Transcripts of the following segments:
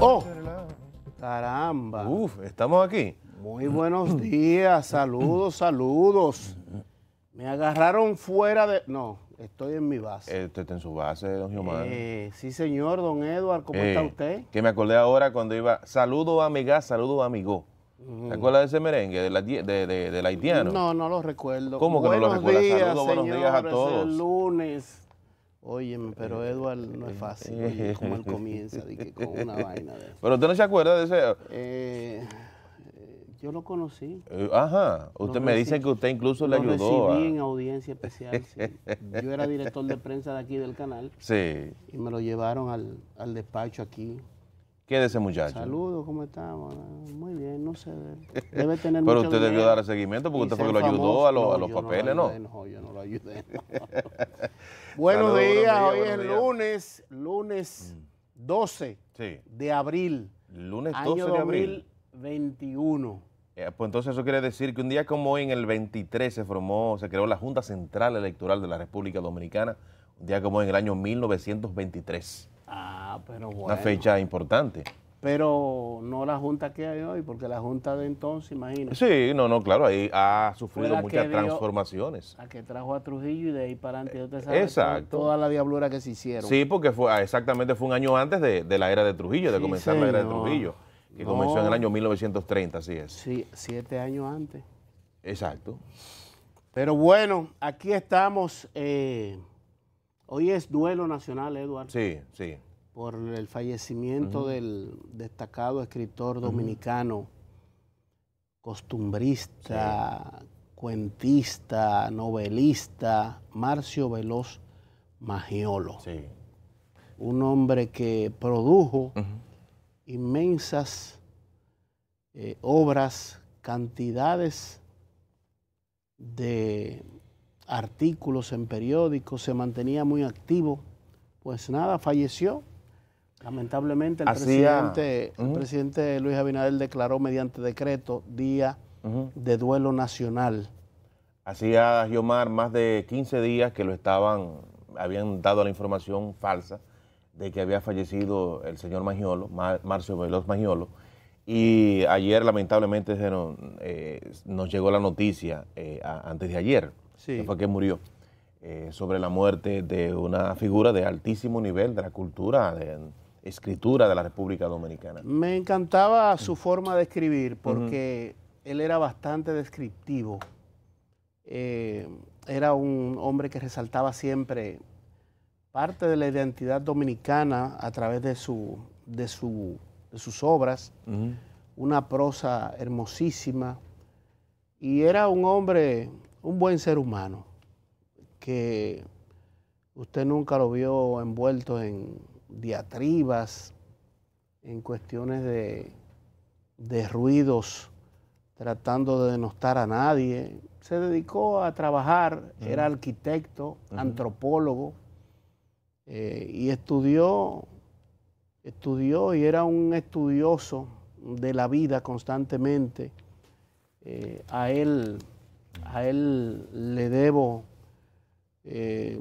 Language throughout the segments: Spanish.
Oh. Caramba. Uf, estamos aquí. Muy buenos días, saludos, saludos. Me agarraron fuera de... No, estoy en mi base. Este, está en su base, don Giovanni. Eh, sí, señor, don Edward, ¿cómo eh, está usted? Que me acordé ahora cuando iba, saludo amiga, saludo amigo. ¿Te mm. acuerdas de ese merengue de, de, de, haitiano? No, no lo recuerdo. ¿Cómo que no lo recuerdas? Saludos, buenos días a todos. Es el lunes. Oye, pero eh, Eduardo no es eh, fácil, eh, como él comienza, de con una vaina de eso. Pero usted no se acuerda de ese... yo lo conocí. ajá, usted me dice que usted incluso le lo ayudó. recibí en audiencia especial, sí. Yo era director de prensa de aquí del canal. Sí. Y me lo llevaron al, al despacho aquí. ¿Qué de ese muchacho? Saludos, ¿cómo estamos? Muy bien, no sé. Debe tener Pero usted debió dar seguimiento porque usted fue que lo ayudó a, los papeles, no, ¿no? No, yo no lo ayudé. Buenos días, hoy es lunes, lunes 12 mm. de abril. Lunes 12 año de abril. 21. Eh, pues entonces eso quiere decir que un día como hoy, en el 23, se formó, se creó la Junta Central Electoral de la República Dominicana, un día como hoy, en el año 1923. Ah, pero bueno. Una fecha importante pero no la junta que hay hoy, porque la junta de entonces, imagino. Sí, no, no, claro, ahí ha sufrido muchas transformaciones. a que trajo a Trujillo y de ahí para adelante, sabe, Exacto. toda la diablura que se hicieron. Sí, porque fue ah, exactamente fue un año antes de, la era de Trujillo, de comenzar la era de Trujillo, que comenzó en el año 1930, así es. Sí, siete años antes. Exacto. Pero bueno, aquí estamos. Eh, hoy es duelo nacional, Eduardo. Sí, sí por el fallecimiento del destacado escritor dominicano, costumbrista, cuentista, novelista, Marcio Veloz Magiolo. Un hombre que produjo inmensas eh, obras, cantidades de artículos en periódicos, se mantenía muy activo. Pues nada, falleció Lamentablemente el, presidente, Luis Abinader declaró mediante decreto día de duelo nacional. Hacía Giomar más de 15 días que lo estaban, habían dado la información falsa de que había fallecido el señor Magiolo, Marcio Veloz Magiolo, y ayer lamentablemente eh, nos, llegó la noticia, eh, antes de ayer, que fue que murió, eh, sobre la muerte de una figura de altísimo nivel de la cultura, de, escritura de la República Dominicana. Me encantaba su mm. forma de escribir porque él era bastante descriptivo. Eh, era un hombre que resaltaba siempre parte de la identidad dominicana a través de, su, de, sus obras, una prosa hermosísima, y era un hombre, un buen ser humano, que usted nunca lo vio envuelto en, diatribas, en cuestiones de, ruidos, tratando de denostar a nadie. Se dedicó a trabajar, era arquitecto, antropólogo, eh, y estudió, estudió y era un estudioso de la vida constantemente. Eh, a, él, a él le debo eh,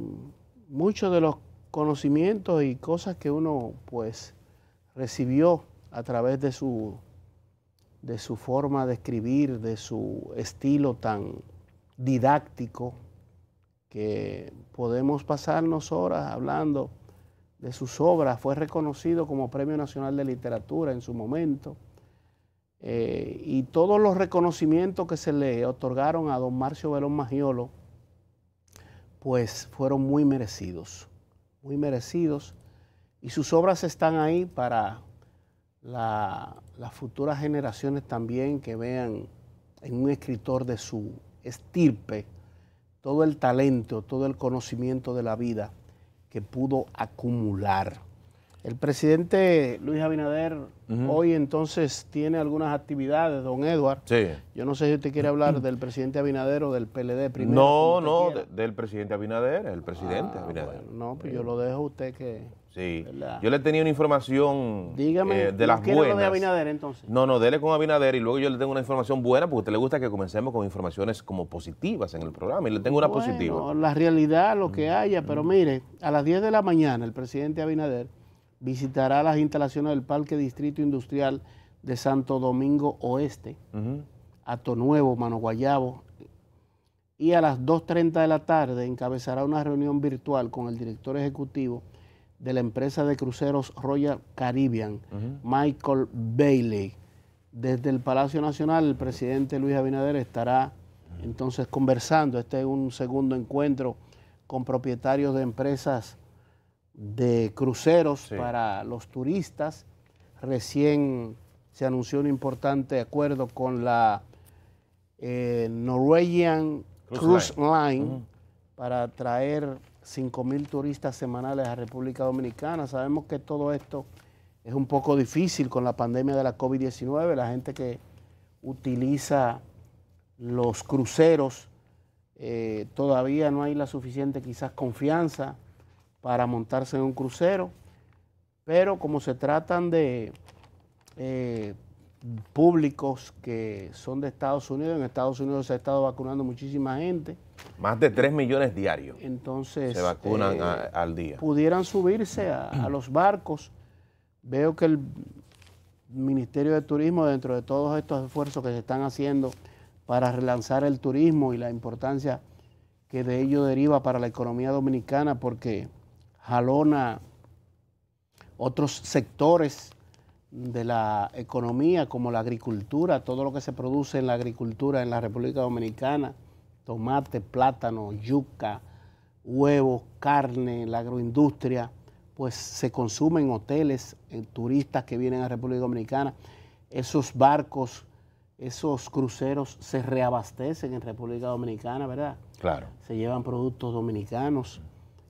muchos de los conocimientos y cosas que uno pues recibió a través de su, de su forma de escribir, de su estilo tan didáctico, que podemos pasarnos horas hablando de sus obras. Fue reconocido como Premio Nacional de Literatura en su momento. Eh, y todos los reconocimientos que se le otorgaron a don Marcio Belón Magiolo, pues fueron muy merecidos muy merecidos, y sus obras están ahí para las futuras generaciones también que vean en un escritor de su estirpe todo el talento, todo el conocimiento de la vida que pudo acumular. El presidente Luis Abinader hoy entonces tiene algunas actividades, don Edward. Sí. Yo no sé si usted quiere hablar del presidente Abinader o del PLD primero. No, no, del presidente Abinader, el presidente ah, Abinader. no, pues yo lo dejo a usted que... Sí, yo le tenía una información Dígame, eh, de las buenas. de Abinader entonces? No, no, dele con Abinader y luego yo le tengo una información buena porque a usted le gusta que comencemos con informaciones como positivas en el programa y le tengo una bueno, positiva. la realidad, lo que haya, pero mire, a las 10 de la mañana el presidente Abinader visitará las instalaciones del Parque Distrito Industrial de Santo Domingo Oeste, Ato Nuevo, y a las 2.30 de la tarde encabezará una reunión virtual con el director ejecutivo de la empresa de cruceros Royal Caribbean, Michael Bailey. Desde el Palacio Nacional, el presidente Luis Abinader estará entonces conversando. Este es un segundo encuentro con propietarios de empresas de cruceros para los turistas. Recién se anunció un importante acuerdo con la eh, Norwegian Cruise, Line, para traer 5.000 turistas semanales a República Dominicana. Sabemos que todo esto es un poco difícil con la pandemia de la COVID-19, la gente que utiliza los cruceros, eh, todavía no hay la suficiente quizás confianza para montarse en un crucero, pero como se tratan de eh, públicos que son de Estados Unidos, en Estados Unidos se ha estado vacunando muchísima gente. Más de 3 millones diarios. Entonces. Se vacunan eh, al día. Pudieran subirse a los barcos. Veo que el Ministerio de Turismo, dentro de todos estos esfuerzos que se están haciendo para relanzar el turismo y la importancia que de ello deriva para la economía dominicana, porque jalona otros sectores de la economía como la agricultura, todo lo que se produce en la agricultura en la República Dominicana, tomate, plátano, yuca, huevos, carne, la agroindustria, pues se consume en hoteles, en eh, turistas que vienen a República Dominicana. Esos barcos, esos cruceros se reabastecen en República Dominicana, ¿verdad? Claro. Se llevan productos dominicanos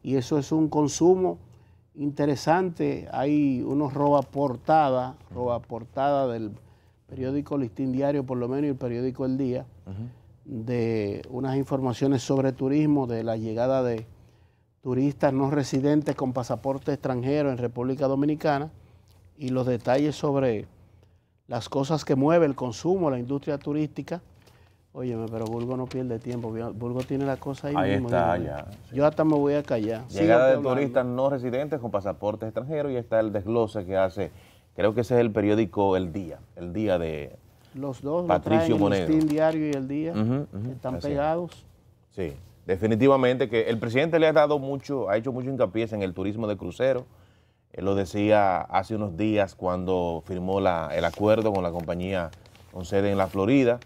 y eso es un consumo interesante. Hay unos roba portada, roba portada del periódico Listín Diario, por lo menos, y el periódico El Día, de unas informaciones sobre turismo, de la llegada de turistas no residentes con pasaporte extranjero en República Dominicana y los detalles sobre las cosas que mueve el consumo, la industria turística Óyeme, pero Burgo no pierde tiempo. Burgo tiene la cosa ahí, ahí Está, ya, Yo hasta me voy a callar. Llegada de turistas no residentes con pasaportes extranjeros y está el desglose que hace, creo que ese es el periódico El Día, el Día de Los dos, Patricio lo El Diario y El Día, están pegados. Sí, definitivamente que el presidente le ha dado mucho, ha hecho mucho hincapié en el turismo de crucero. Él lo decía hace unos días cuando firmó el acuerdo con la compañía con sede en la Florida.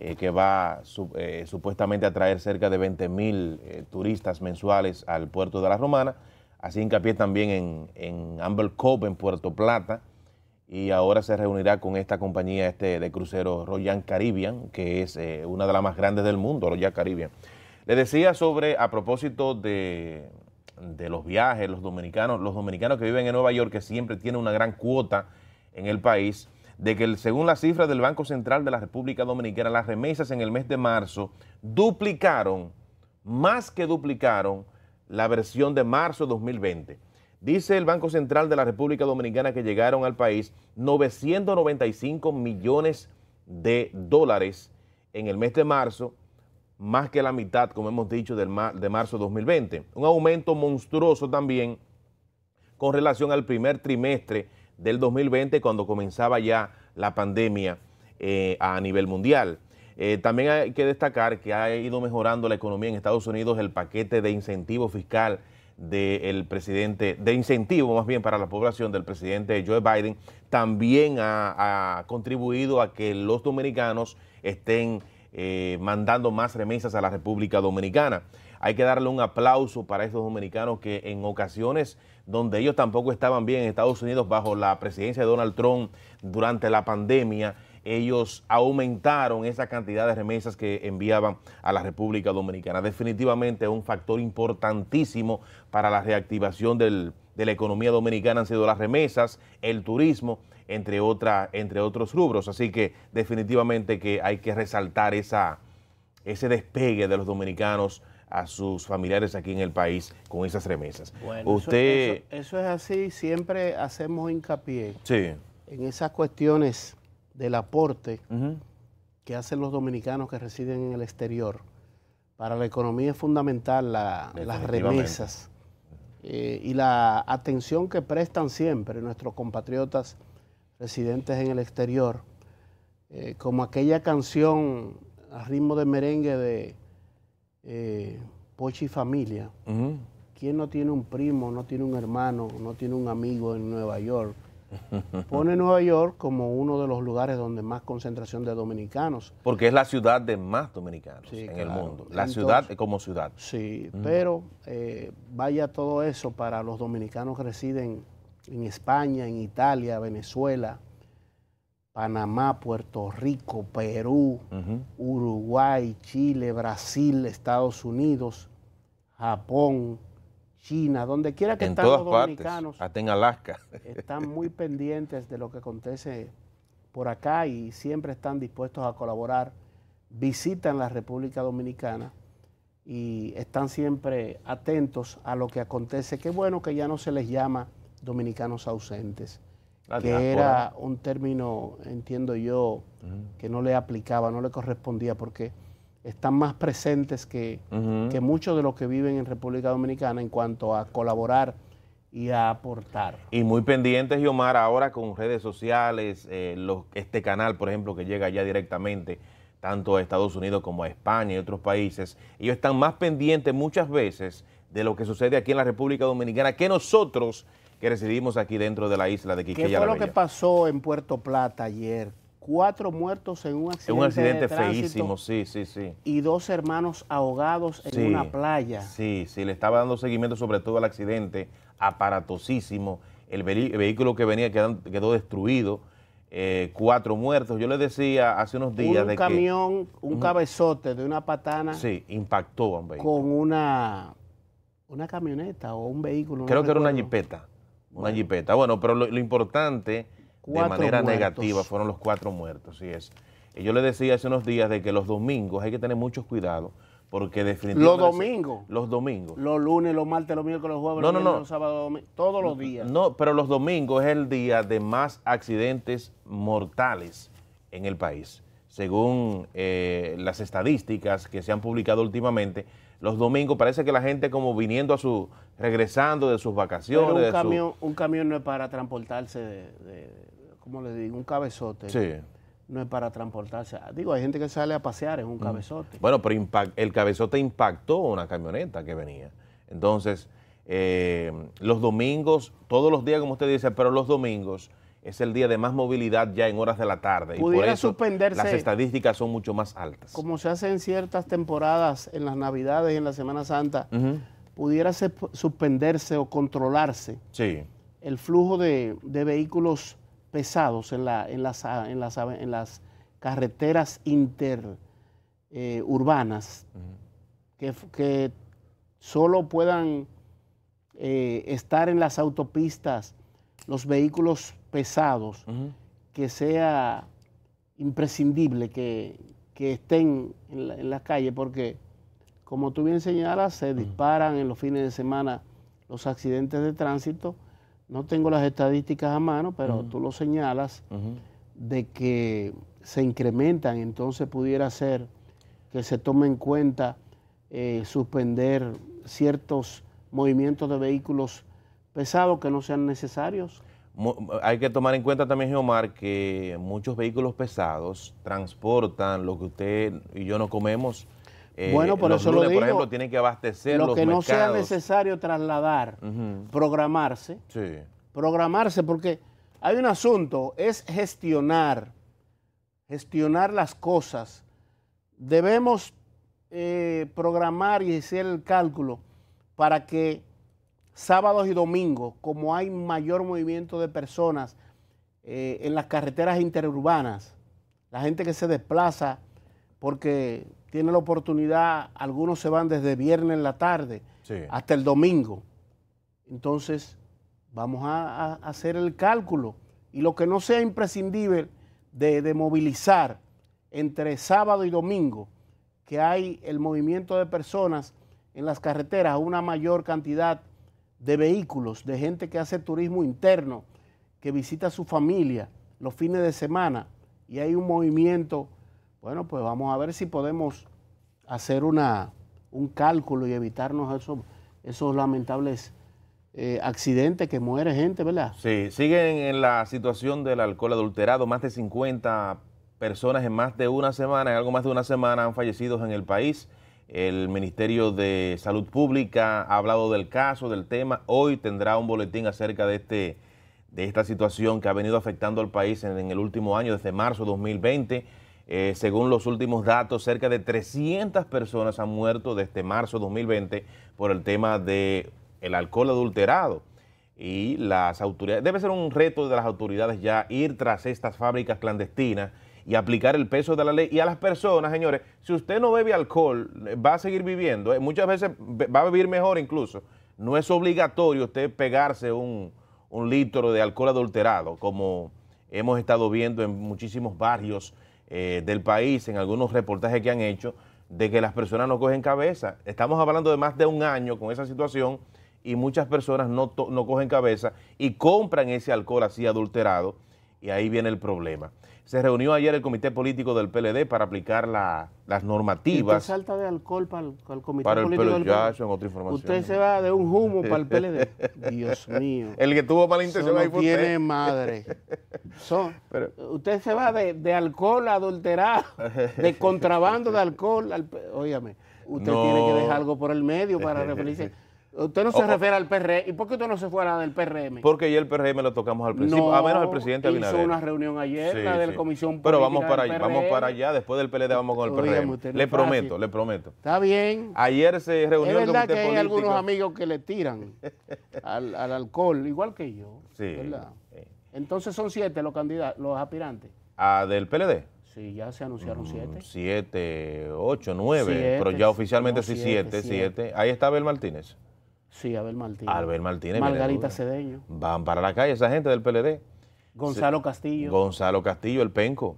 Eh, que va eh, supuestamente a traer cerca de 20 mil eh, turistas mensuales al puerto de La Romana. Así hincapié también en, Amber Cove, en Puerto Plata. Y ahora se reunirá con esta compañía este de cruceros Royal Caribbean, que es una de las más grandes del mundo, Royal Caribbean. Le decía sobre, a propósito de, de los viajes, los dominicanos, los dominicanos que viven en Nueva York, que siempre tienen una gran cuota en el país, de que según las cifras del Banco Central de la República Dominicana, las remesas en el mes de marzo duplicaron, más que duplicaron, la versión de marzo 2020. Dice el Banco Central de la República Dominicana que llegaron al país 995 millones de dólares en el mes de marzo, más que la mitad, como hemos dicho, del de marzo 2020. Un aumento monstruoso también con relación al primer trimestre del 2020 cuando comenzaba ya la pandemia eh, a nivel mundial. Eh, también hay que destacar que ha ido mejorando la economía en Estados Unidos el paquete de incentivo fiscal del presidente, de incentivo más bien para la población del presidente Joe Biden, también ha, contribuido a que los dominicanos estén eh, mandando más remesas a la República Dominicana. Hay que darle un aplauso para estos dominicanos que en ocasiones donde ellos tampoco estaban bien en Estados Unidos bajo la presidencia de Donald Trump durante la pandemia, ellos aumentaron esa cantidad de remesas que enviaban a la República Dominicana. Definitivamente un factor importantísimo para la reactivación de la economía dominicana han sido las remesas, el turismo, entre, entre otros rubros. Así que definitivamente que hay que resaltar esa, ese despegue de los dominicanos a sus familiares aquí en el país con esas remesas. Usted... eso, es así, siempre hacemos hincapié en esas cuestiones del aporte que hacen los dominicanos que residen en el exterior. Para la economía es fundamental las remesas eh, y la atención que prestan siempre nuestros compatriotas residentes en el exterior, eh, como aquella canción a ritmo de merengue de eh, Pochi Familia, quien ¿quién no tiene un primo, no tiene un hermano, no tiene un amigo en Nueva York? Pone Nueva York como uno de los lugares donde más concentración de dominicanos. Porque es la ciudad de más dominicanos en el mundo. La ciudad como ciudad. Sí, pero eh, vaya todo eso para los dominicanos que residen en España, en Italia, Venezuela, Panamá, Puerto Rico, Perú, Uruguay, Chile, Brasil, Estados Unidos, Japón, China, donde quiera que estén los dominicanos. hasta en Alaska. Están muy pendientes de lo que acontece por acá y siempre están dispuestos a colaborar. Visitan la República Dominicana y están siempre atentos a lo que acontece. Qué bueno que ya no se les llama dominicanos ausentes que era un término, entiendo yo, que no le aplicaba, no le correspondía, porque están más presentes que, que muchos de los que viven en República Dominicana en cuanto a colaborar y a aportar. Y muy pendientes, Yomar, ahora con redes sociales, eh, este canal, por ejemplo, que llega ya directamente tanto a Estados Unidos como a España y otros países, ellos están más pendientes muchas veces de lo que sucede aquí en la República Dominicana que nosotros que recibimos aquí dentro de la isla de Quiqueya. ¿Qué fue lo que pasó en Puerto Plata ayer? Cuatro muertos en un accidente. En un accidente feísimo, sí, sí, sí. Y dos hermanos ahogados en una playa. Sí, sí, le estaba dando seguimiento sobre todo al accidente aparatosísimo. El, vehículo que venía quedó destruido. Eh, cuatro muertos. Yo le decía hace unos días un de camión, un cabezote de una patana. Sí, impactó Con una, una camioneta o un vehículo. Creo que era una jipeta. Bueno. jipeta. Bueno, pero lo, importante de manera negativa fueron los cuatro muertos, sí es. yo le decía hace unos días de que los domingos hay que tener mucho cuidado porque definitivamente... ¿Los domingos? Los domingos. Los lunes, los martes, los miércoles, los jueves, los, no, los sábados, todos los días. No, pero los domingos es el día de más accidentes mortales en el país. Según eh, las estadísticas que se han publicado últimamente, los domingos, parece que la gente como viniendo a su, regresando de sus vacaciones. un, camión, un camión no es para transportarse de, le digo? Un cabezote. Sí. No es para transportarse. Ah, digo, hay gente que sale a pasear es un mm. cabezote. Bueno, pero el cabezote impactó una camioneta que venía. Entonces, eh, los domingos, todos los días, como usted dice, pero los domingos es el día de más movilidad ya en horas de la tarde. y Las estadísticas son mucho más altas. Como se hace en ciertas temporadas, en las Navidades y en la Semana Santa, pudiera suspenderse o controlarse el flujo de, vehículos pesados en, ah, las, carreteras interurbanas eh, que, solo puedan eh, estar en las autopistas los vehículos pesados, que sea imprescindible que, estén en las la calles, porque como tú bien señalas, se disparan en los fines de semana los accidentes de tránsito. No tengo las estadísticas a mano, pero tú lo señalas, de que se incrementan, entonces pudiera ser que se tome en cuenta eh, suspender ciertos movimientos de vehículos pesados que no sean necesarios, hay que tomar en cuenta también, Omar, que muchos vehículos pesados transportan lo que usted y yo no comemos. Eh, bueno, por eso lo digo. Por ejemplo, tienen que abastecer lo que no sea necesario trasladar, programarse. Sí. Programarse, porque hay un asunto, es gestionar, gestionar las cosas. Debemos eh, programar y hacer el cálculo para que sábados y domingos, como hay mayor movimiento de personas eh, en las carreteras interurbanas, la gente que se desplaza porque tiene la oportunidad, algunos se van desde viernes en la tarde hasta el domingo. Entonces, vamos a, hacer el cálculo y lo que no sea imprescindible de, de movilizar entre sábado y domingo, que hay el movimiento de personas en las carreteras, una mayor cantidad de vehículos, de gente que hace turismo interno, que visita a su familia los fines de semana y hay un movimiento, bueno, pues vamos a ver si podemos hacer una, un cálculo y evitarnos esos, esos lamentables eh, accidentes que muere gente, ¿verdad? Sí, siguen en la situación del alcohol adulterado, más de 50 personas en más de una semana, en algo más de una semana han fallecido en el país. El Ministerio de Salud Pública ha hablado del caso, del tema. Hoy tendrá un boletín acerca de, este, de esta situación que ha venido afectando al país en, el último año, desde marzo de 2020. Eh, según los últimos datos, cerca de 300 personas han muerto desde marzo de 2020 por el tema del alcohol adulterado. Y las autoridades, debe ser un reto de las autoridades ya ir tras estas fábricas clandestinas y aplicar el peso de la ley. Y a las personas, señores, si usted no bebe alcohol, va a seguir viviendo. ¿eh? muchas veces va a vivir mejor incluso. No es obligatorio usted pegarse un, litro de alcohol adulterado, como hemos estado viendo en muchísimos barrios eh, del país, en algunos reportajes que han hecho, de que las personas no cogen cabeza. Estamos hablando de más de un año con esa situación y muchas personas no, no cogen cabeza y compran ese alcohol así adulterado y ahí viene el problema. Se reunió ayer el comité político del PLD para aplicar las normativas. ¿Y salta de alcohol para el, comité para el político del otra información. Usted se va de un humo para el PLD. Dios mío. El que tuvo mala intención ahí fue tiene madre. Son, Pero, usted se va de, alcohol adulterado, de contrabando de alcohol. óyame, usted tiene que dejar algo por el medio para referirse. Usted no se oh, oh. refiere al PRM. E, ¿Y por qué usted no se fuera del PRM? E Porque ya el PRM e lo tocamos al principio, a menos el presidente hizo Abinader. Hizo una reunión ayer, la de la Comisión Pero vamos para allá, vamos para allá, después del PLD vamos con el PRM. le prometo, le prometo. Está bien. Ayer se reunió es verdad que hay algunos amigos que le tiran al, alcohol, igual que yo. Sí. Entonces son siete los candidatos, los aspirantes. ¿Ah, del PLD? Sí, ya se anunciaron mm, siete. Siete, ocho, nueve, pero ya oficialmente sí siete, siete, siete. Ahí está Abel Martínez. Sí, Abel Martínez. Abel Martínez. Margarita Cedeño. Van para la calle esa gente del PLD. Gonzalo Castillo. Gonzalo Castillo, el penco.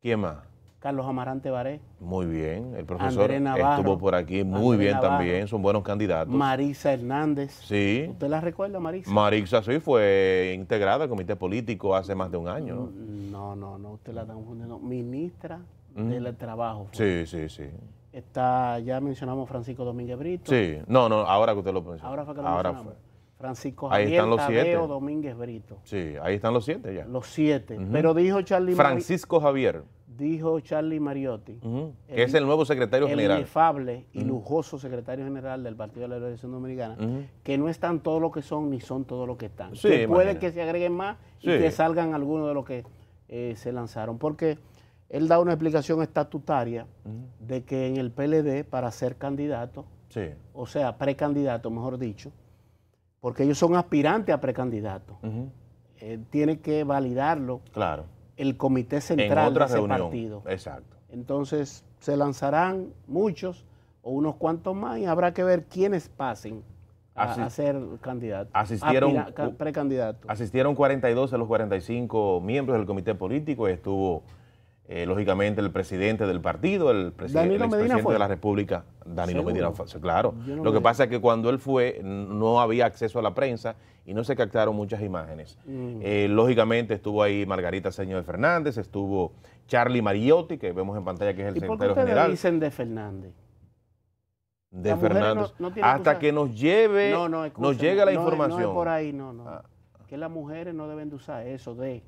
¿Quién más? Carlos Amarante Baré. Muy bien, el profesor Navarro, estuvo por aquí muy bien también, son buenos candidatos. Marisa Hernández. Sí. ¿Usted la recuerda, Marisa? Marisa, sí, fue integrada al comité político hace más de un año. No, mm, no, no, usted la un... confundiendo. Ministra del Trabajo. Sí, sí, sí. Está, ya mencionamos Francisco Domínguez Brito. Sí, no, no, ahora que usted lo menciona Ahora fue que lo Francisco Javier ahí están los Tadeo siete. Domínguez Brito. Sí, ahí están los siete ya. Los siete. Pero dijo Charlie Francisco Javier. Dijo Charlie Mariotti. que es el nuevo secretario general. El inefable y lujoso secretario general del Partido de la Liberación Dominicana, que no están todos los que son ni son todos los que están. puede que se agreguen más y que salgan algunos de los que eh, se lanzaron. Porque él da una explicación estatutaria de que en el PLD, para ser candidato, o sea, precandidato, mejor dicho, porque ellos son aspirantes a precandidato, eh, tiene que validarlo claro. el comité central en partido. Exacto. Entonces, se lanzarán muchos o unos cuantos más y habrá que ver quiénes pasen a, ser candidato, Asistieron, precandidato Asistieron 42 de los 45 miembros del comité político y estuvo eh, lógicamente el presidente del partido, el, presidente expresidente de la República, Danilo Medina claro. Lo que pasa es que cuando él fue no había acceso a la prensa y no se captaron muchas imágenes. Mm. Eh, lógicamente estuvo ahí Margarita Señor Fernández, estuvo Charlie Mariotti, que vemos en pantalla que es el secretario qué dicen de Fernández? De Fernández. hasta que nos lleve, nos llegue la información. No, por ahí, no, no. Ah. Que las mujeres no deben de usar eso de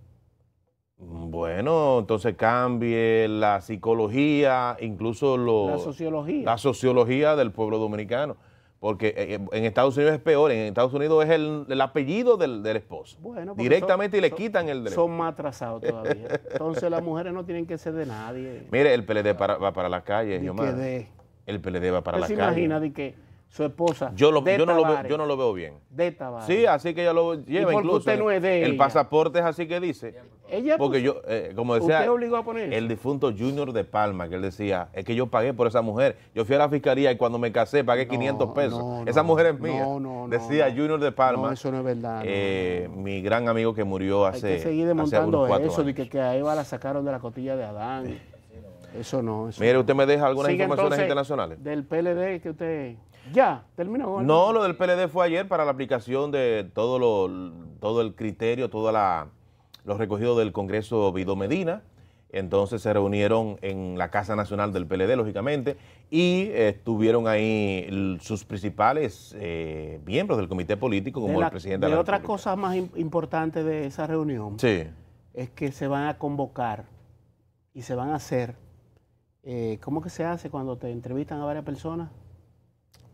bueno, entonces cambie la psicología, incluso lo, la sociología. La sociología del pueblo dominicano. Porque eh, eh, en Estados Unidos es peor, en Estados Unidos es el, apellido del, esposo. Bueno, Directamente y le quitan el derecho. Son más atrasados todavía. Entonces las mujeres no tienen que ser de nadie. Mire, el PLD va para las calles, El PLD va para la calles. ¿Se imagina de que su esposa. Yo, yo, no, lo veo, bien. De Tabárez. Sí, así que ella lo lleva incluso. Usted no es de el pasaporte es así que dice. Ella porque yo, eh, como decía, obligó a poner el difunto Junior de Palma, que él decía, es que yo pagué por esa mujer. Yo fui a la fiscalía y cuando me casé pagué 500 pesos. esa mujer es mía. decía Junior de Palma. No, eso no es verdad. Eh, mi gran amigo que murió hace. Hay que eso, de que, a Eva la sacaron de la cotilla de Adán. Eso no. Mire, usted me deja algunas informaciones internacionales. Del PLD que usted. Ya, terminó No, lo del PLD fue ayer para la aplicación de todo, todo el criterio, todo la, los recogidos del Congreso Vido Medina. Entonces se reunieron en la Casa Nacional del PLD, lógicamente, y estuvieron ahí sus principales eh, miembros del comité político, como el presidente de la, otra cosa más importante de esa reunión es que se van a convocar y se van a hacer, eh, ¿cómo que se hace cuando te entrevistan a varias personas?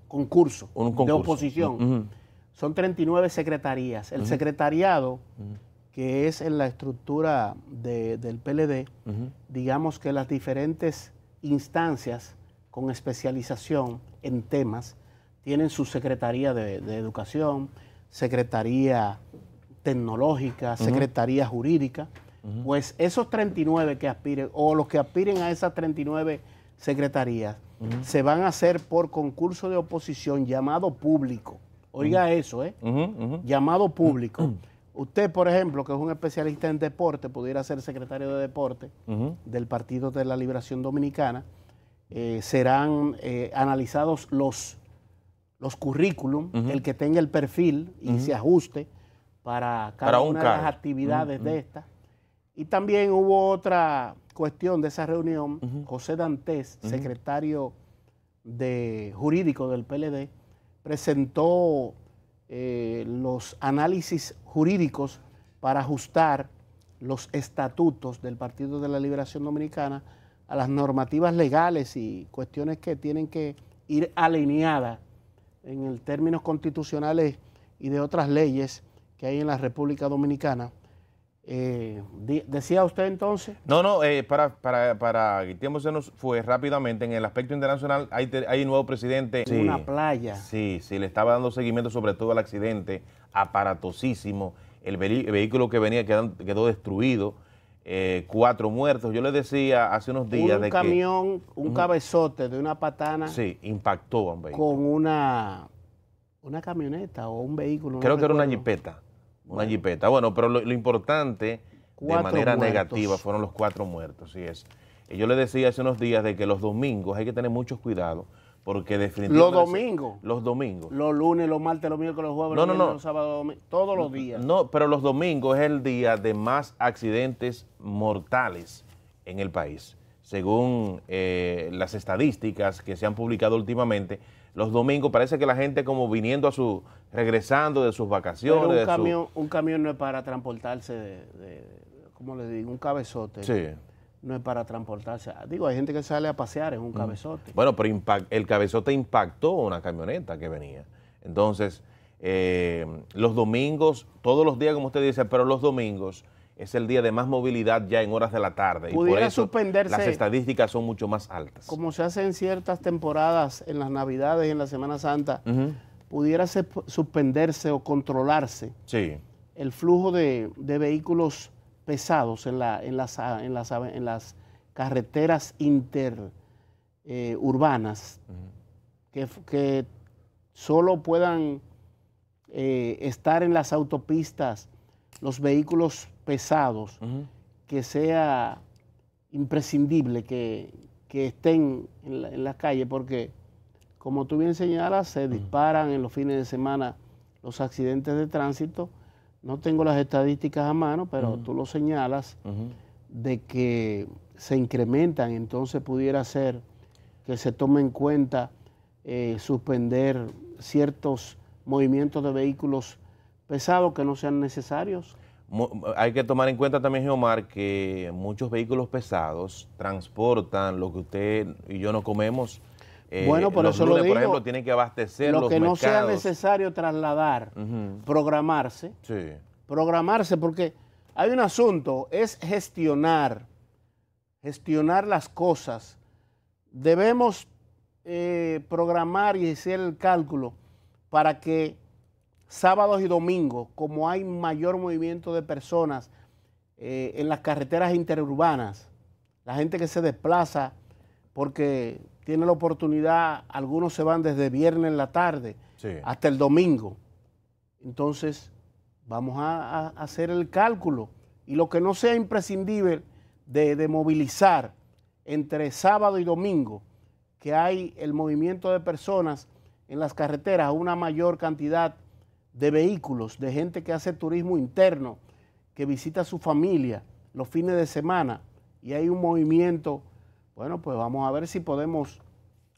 concurso, de oposición. Son 39 secretarías. El secretariado, que es en la estructura del PLD, digamos que las diferentes instancias con especialización en temas tienen su secretaría de, de educación, secretaría tecnológica, secretaría jurídica. Pues esos 39 que aspiren, o los que aspiren a esas 39 secretarías, se van a hacer por concurso de oposición llamado público. Oiga eso, ¿eh? Llamado público. Usted, por ejemplo, que es un especialista en deporte, pudiera ser secretario de deporte del Partido de la Liberación Dominicana, eh, serán eh, analizados los, los currículum, el que tenga el perfil y se ajuste para cada una de las actividades de estas. Y también hubo otra cuestión de esa reunión, José Dantes, secretario de, jurídico del PLD, presentó eh, los análisis jurídicos para ajustar los estatutos del Partido de la Liberación Dominicana a las normativas legales y cuestiones que tienen que ir alineadas en el términos constitucionales y de otras leyes que hay en la República Dominicana. Eh, decía usted entonces. No, no, eh, para para, para, nos fue rápidamente en el aspecto internacional. Hay, un nuevo presidente. una playa. Sí, sí, le estaba dando seguimiento sobre todo al accidente aparatosísimo. El, vehículo que venía quedó destruido. Eh, cuatro muertos. Yo le decía hace unos días. Un de camión, un cabezote de una patana. Sí, impactó Con una, una camioneta o un vehículo. Creo que era una jipeta bueno. Bueno, pero lo, importante, de manera negativa, fueron los cuatro muertos, es. yo le decía hace unos días de que los domingos hay que tener mucho cuidado, porque definitivamente... ¿Los domingos? Los domingos. Los lunes, los martes, los miércoles, los jueves, los, no, los sábados, todos los días. No, pero los domingos es el día de más accidentes mortales en el país. Según eh, las estadísticas que se han publicado últimamente, los domingos, parece que la gente como viniendo a su, regresando de sus vacaciones. un, camión, un camión no es para transportarse de, le digo? Un cabezote. Sí. No es para transportarse. Digo, hay gente que sale a pasear en un mm. cabezote. Bueno, pero el cabezote impactó una camioneta que venía. Entonces, eh, los domingos, todos los días, como usted dice, pero los domingos es el día de más movilidad ya en horas de la tarde. y Las estadísticas son mucho más altas. Como se hace en ciertas temporadas, en las Navidades y en la Semana Santa, pudiera suspenderse o controlarse el flujo de, vehículos pesados en, ah, las, carreteras interurbanas eh, que, solo puedan eh, estar en las autopistas los vehículos pesados, que sea imprescindible que, estén en las la calles, porque como tú bien señalas, se disparan en los fines de semana los accidentes de tránsito. No tengo las estadísticas a mano, pero tú lo señalas, de que se incrementan, entonces pudiera ser que se tome en cuenta eh, suspender ciertos movimientos de vehículos pesados que no sean necesarios, hay que tomar en cuenta también, Omar, que muchos vehículos pesados transportan lo que usted y yo no comemos. Eh, bueno, por eso lo digo. Por ejemplo, tienen que abastecer lo que no sea necesario trasladar, programarse. Sí. Programarse, porque hay un asunto, es gestionar, gestionar las cosas. Debemos eh, programar y hacer el cálculo para que sábados y domingos, como hay mayor movimiento de personas eh, en las carreteras interurbanas, la gente que se desplaza porque tiene la oportunidad, algunos se van desde viernes en la tarde hasta el domingo. Entonces, vamos a, hacer el cálculo y lo que no sea imprescindible de, de movilizar entre sábado y domingo, que hay el movimiento de personas en las carreteras, una mayor cantidad de vehículos, de gente que hace turismo interno, que visita a su familia los fines de semana y hay un movimiento, bueno, pues vamos a ver si podemos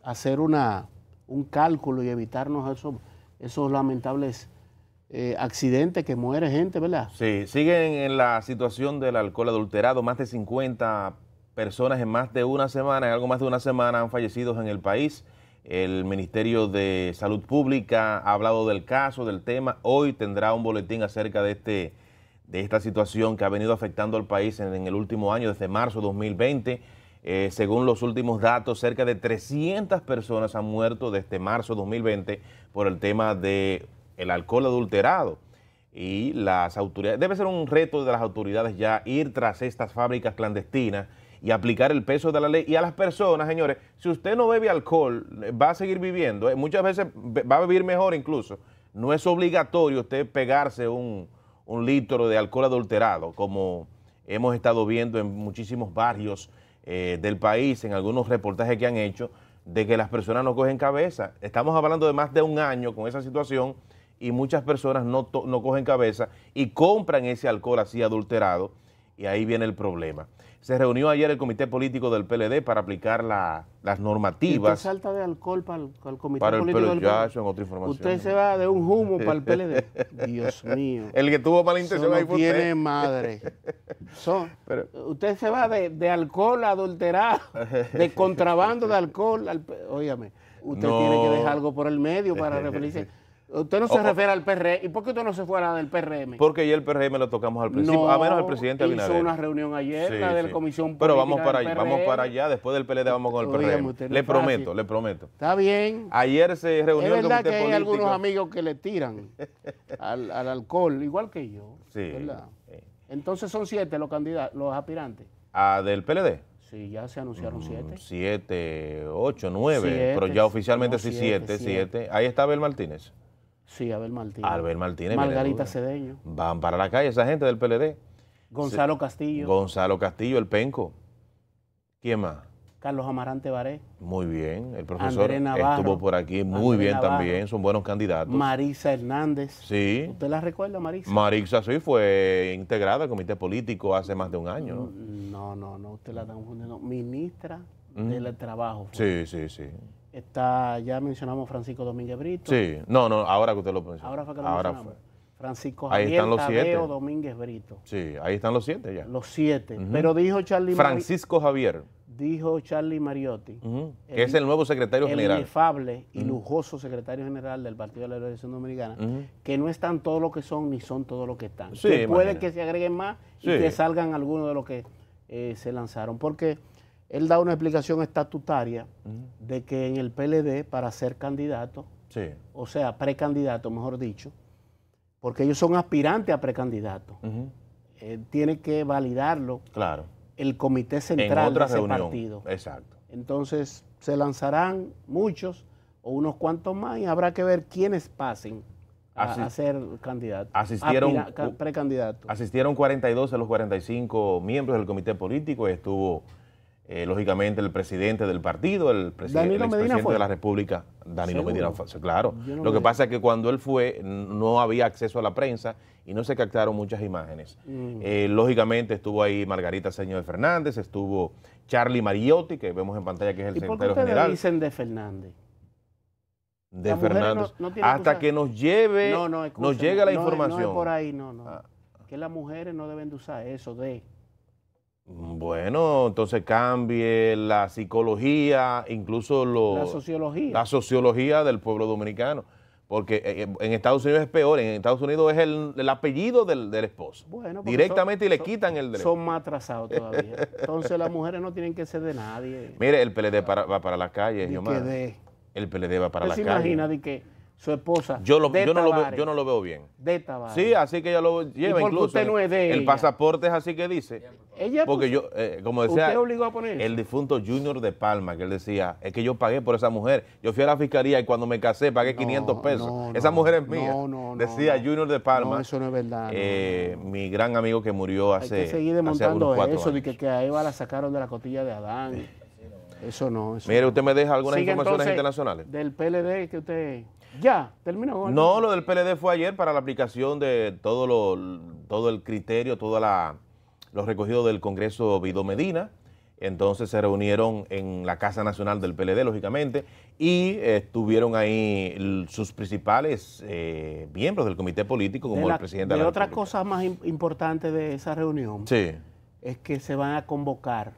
hacer una, un cálculo y evitarnos esos, esos lamentables eh, accidentes que muere gente, ¿verdad? Sí, siguen en la situación del alcohol adulterado, más de 50 personas en más de una semana, en algo más de una semana han fallecido en el país. El Ministerio de Salud Pública ha hablado del caso, del tema. Hoy tendrá un boletín acerca de, este, de esta situación que ha venido afectando al país en, el último año, desde marzo de 2020. Eh, según los últimos datos, cerca de 300 personas han muerto desde marzo de 2020 por el tema del alcohol adulterado. Y las autoridades, debe ser un reto de las autoridades ya ir tras estas fábricas clandestinas y aplicar el peso de la ley. Y a las personas, señores, si usted no bebe alcohol, va a seguir viviendo. ¿eh? muchas veces va a vivir mejor incluso. No es obligatorio usted pegarse un, litro de alcohol adulterado, como hemos estado viendo en muchísimos barrios eh, del país, en algunos reportajes que han hecho, de que las personas no cogen cabeza. Estamos hablando de más de un año con esa situación y muchas personas no, no cogen cabeza y compran ese alcohol así adulterado y ahí viene el problema. Se reunió ayer el Comité Político del PLD para aplicar las normativas. ¿Y salta de alcohol para el, Político del Comité para el Político del PLD? otra información. Usted se va de un humo para el PLD. Dios mío. El que tuvo mala intención ahí no tiene madre. usted se va de, alcohol adulterado, de contrabando de alcohol. Al, óyame, usted tiene que dejar algo por el medio para referirse. Usted no se oh, oh. refiere al PRM. E, ¿Y por qué usted no se fuera del PRM? E Porque ya el PRM e lo tocamos al principio, a menos el presidente Abinader. Hizo una reunión ayer, la de la Comisión Pero vamos para allá, vamos para allá, después del PLD vamos con el PRM. le prometo, le prometo. Está bien. Ayer se reunió el Es verdad que hay algunos amigos que le tiran al, al, alcohol, igual que yo. Entonces son siete los candidatos, los aspirantes. ¿A ah, del PLD? Sí, ya se anunciaron mm, siete. Siete, ocho, nueve, pero ya oficialmente sí siete, siete, Ahí está Abel Martínez. Sí, Abel Martínez. Abel Martínez. Margarita Cedeño. Van para la calle esa gente del PLD. Gonzalo Castillo. Gonzalo Castillo, el penco. ¿Quién más? Carlos Amarante Baré. Muy bien, el profesor estuvo por aquí muy bien también, son buenos candidatos. Marisa Hernández. Sí. ¿Usted la recuerda, Marisa? Marisa, sí, fue integrada al comité político hace más de un año. No, mm, no, no, usted la está confundiendo. Ministra del Trabajo. Sí, sí, sí. Está, ya mencionamos Francisco Domínguez Brito. Sí, no, no, ahora que usted lo menciona Ahora fue que Francisco ahí están los Domínguez Brito. Sí, ahí están los siete ya. Los siete. Pero dijo Charlie Francisco Javier. Dijo Charlie Mariotti. que es el nuevo secretario general. El inefable y lujoso secretario general del Partido de la Liberación Dominicana, que no están todos los que son ni son todos los que están. puede que se agreguen más y que salgan algunos de los que eh, se lanzaron. Porque él da una explicación estatutaria de que en el PLD, para ser candidato, o sea, precandidato, mejor dicho, porque ellos son aspirantes a precandidato, eh, tiene que validarlo claro. el comité central en partido. Exacto. Entonces, se lanzarán muchos o unos cuantos más y habrá que ver quiénes pasen a, ser candidato, Asistieron, precandidato Asistieron 42 de los 45 miembros del comité político y estuvo eh, lógicamente el presidente del partido, el, presidente expresidente de la República, Danilo Medina fue, claro. Lo que pasa es que cuando él fue no había acceso a la prensa y no se captaron muchas imágenes. Mm. Eh, lógicamente estuvo ahí Margarita Señor Fernández, estuvo Charlie Mariotti, que vemos en pantalla que es el secretario general. qué dicen de Fernández? De Fernández. hasta que nos lleve, nos llegue la información. No, por ahí, no, no. Ah. Que las mujeres no deben de usar eso de bueno, entonces cambie la psicología, incluso lo, la sociología. La sociología del pueblo dominicano. Porque eh, eh, en Estados Unidos es peor, en Estados Unidos es el, apellido del, esposo. Bueno, Directamente y le quitan el derecho. Son más atrasados todavía. Entonces las mujeres no tienen que ser de nadie. Mire, el PLD va para las calles, El PLD va para la calles. ¿Se imagina de que su esposa. Yo, yo, no lo veo, bien. De Sí, así que ella lo lleva incluso. el pasaporte es así que dice. Ella porque yo, eh, como decía, a el difunto Junior de Palma, que él decía, es que yo pagué por esa mujer. Yo fui a la fiscalía y cuando me casé pagué 500 pesos. esa mujer es mía. decía Junior de Palma. No, eso no es verdad. Eh, mi gran amigo que murió hace. eso, que la sacaron de la cotilla de Adán. Eso no. Eso Mire, usted me deja algunas informaciones internacionales. Del PLD que usted. Ya, terminó. no, lo del PLD fue ayer para la aplicación de todo, todo el criterio, todo los recogidos del Congreso Vido Medina. Entonces se reunieron en la Casa Nacional del PLD, lógicamente, y estuvieron ahí sus principales eh, miembros del comité político, como el presidente de la. Y otra cosa más importante de esa reunión sí. es que se van a convocar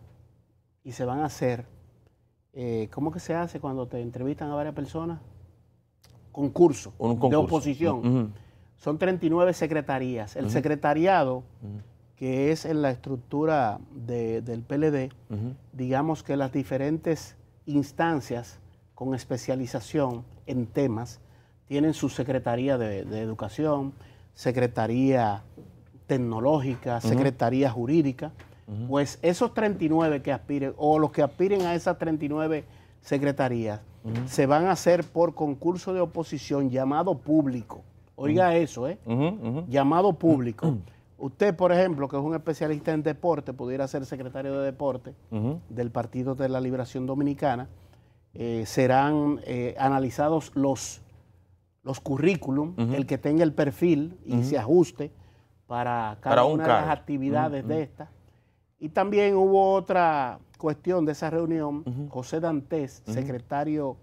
y se van a hacer eh, ¿cómo que se hace cuando te entrevistan a varias personas? Concurso, de oposición. Son 39 secretarías. El secretariado, que es en la estructura del PLD, digamos que las diferentes instancias con especialización en temas tienen su secretaría de educación, secretaría tecnológica, secretaría jurídica pues esos 39 que aspiren o los que aspiren a esas 39 secretarías se van a hacer por concurso de oposición llamado público. Oiga eso, ¿eh? Llamado público. Usted, por ejemplo, que es un especialista en deporte, pudiera ser secretario de deporte del Partido de la Liberación Dominicana, eh, serán eh, analizados los, los currículum, el que tenga el perfil y se ajuste para cada una de las actividades de estas y también hubo otra cuestión de esa reunión. José Dantes, secretario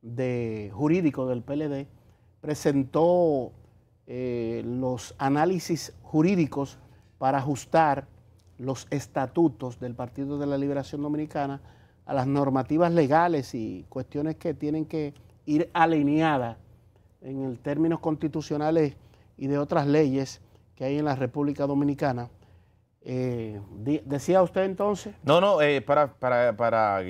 de, jurídico del PLD, presentó eh, los análisis jurídicos para ajustar los estatutos del Partido de la Liberación Dominicana a las normativas legales y cuestiones que tienen que ir alineadas en el términos constitucionales y de otras leyes que hay en la República Dominicana. Eh, decía usted entonces. No, no, eh, para, para, para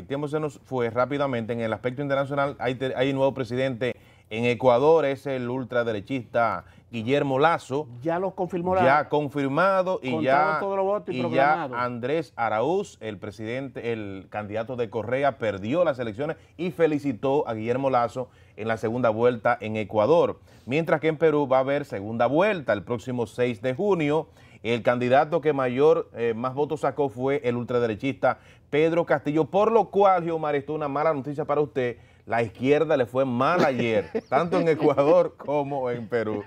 nos fue rápidamente en el aspecto internacional. Hay, un nuevo presidente en Ecuador, es el ultraderechista Guillermo Lazo. Ya lo confirmó la, Ya confirmado y ya, y ya Andrés Araúz, el presidente, el candidato de Correa, perdió las elecciones y felicitó a Guillermo Lazo en la segunda vuelta en Ecuador. Mientras que en Perú va a haber segunda vuelta el próximo 6 de junio. El candidato que mayor, eh, más votos sacó fue el ultraderechista Pedro Castillo, por lo cual, Giomar, esto es una mala noticia para usted. La izquierda le fue mal ayer, tanto en Ecuador como en Perú.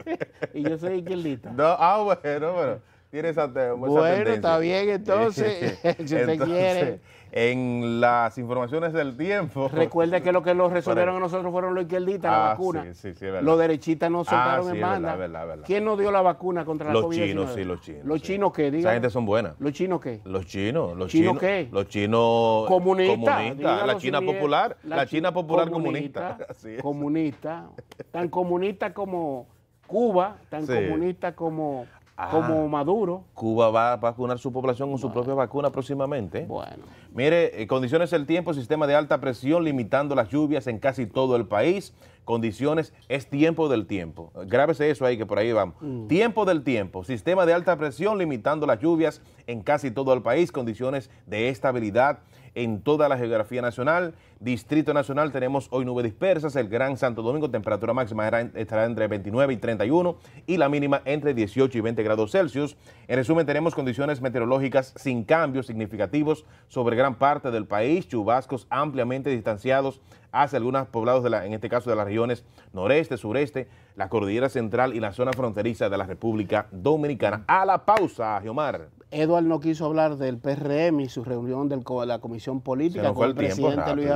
y yo soy izquierdista. ah, bueno, bueno. Tiene esa, bueno, está bien, entonces, si usted quiere en las informaciones del tiempo. Recuerda que lo que lo resolvieron a nosotros fueron los izquierdistas, la ah, vacuna. Sí, sí, sí, los derechistas nos soltaron ah, en banda. verdad, ¿Quién nos dio la vacuna contra la covid Los chinos, sí, los chinos. ¿Los chinos qué? Esa gente son buenas. ¿Los chinos qué? Los chinos. ¿Los chinos qué? Los chinos comunistas. Comunista. La China popular. La, China popular Comunista. comunista. Tan comunista como Cuba, tan comunista como como Maduro. Cuba va a vacunar su población con su propia vacuna próximamente. Bueno. Mire, eh, condiciones del tiempo, sistema de alta presión limitando las lluvias en casi todo el país. Condiciones es tiempo del tiempo. Grábese eso ahí que por ahí vamos. Mm. Tiempo del tiempo, sistema de alta presión limitando las lluvias en casi todo el país. Condiciones de estabilidad en toda la geografía nacional. Distrito Nacional tenemos hoy nubes dispersas, el Gran Santo Domingo temperatura máxima estará entre 29 y 31 y la mínima entre 18 y 20 grados Celsius. En resumen, tenemos condiciones meteorológicas sin cambios significativos sobre gran parte del país, chubascos ampliamente distanciados hacia algunos poblados, de la, en este caso de las regiones noreste, sureste, la cordillera central y la zona fronteriza de la República Dominicana. A la pausa, Geomar. Eduard no quiso hablar del PRM y su reunión de la Comisión Política con el, presidente Luis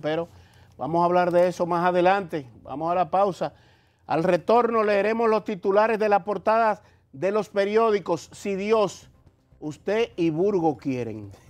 pero vamos a hablar de eso más adelante. Vamos a la pausa. Al retorno leeremos los titulares de la portadas de los periódicos, si Dios, usted y Burgo quieren.